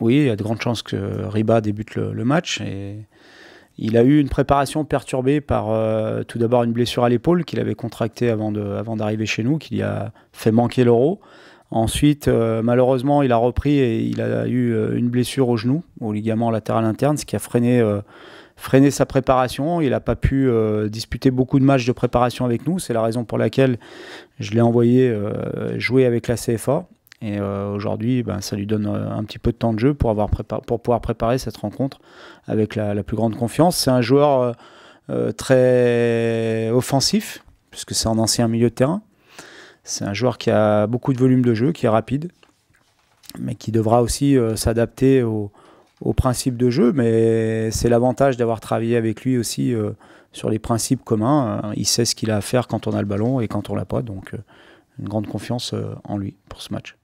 Oui, il y a de grandes chances que Riba débute le, match. Et il a eu une préparation perturbée par euh, tout d'abord une blessure à l'épaule qu'il avait contractée avant, d'arriver chez nous, qui lui a fait manquer l'euro. Ensuite, euh, malheureusement, il a repris et il a eu euh, une blessure au genou, au ligament latéral interne, ce qui a freiné sa préparation. Il n'a pas pu disputer beaucoup de matchs de préparation avec nous. C'est la raison pour laquelle je l'ai envoyé jouer avec la CFA. Et euh, aujourd'hui, ben, ça lui donne euh, un petit peu de temps de jeu pour, avoir pour pouvoir préparer cette rencontre avec la, plus grande confiance. C'est un joueur euh, très offensif, puisque c'est en ancien milieu de terrain. C'est un joueur qui a beaucoup de volume de jeu, qui est rapide, mais qui devra aussi s'adapter aux principes de jeu. Mais c'est l'avantage d'avoir travaillé avec lui aussi sur les principes communs. Il sait ce qu'il a à faire quand on a le ballon et quand on l'a pas. Donc, une grande confiance en lui pour ce match.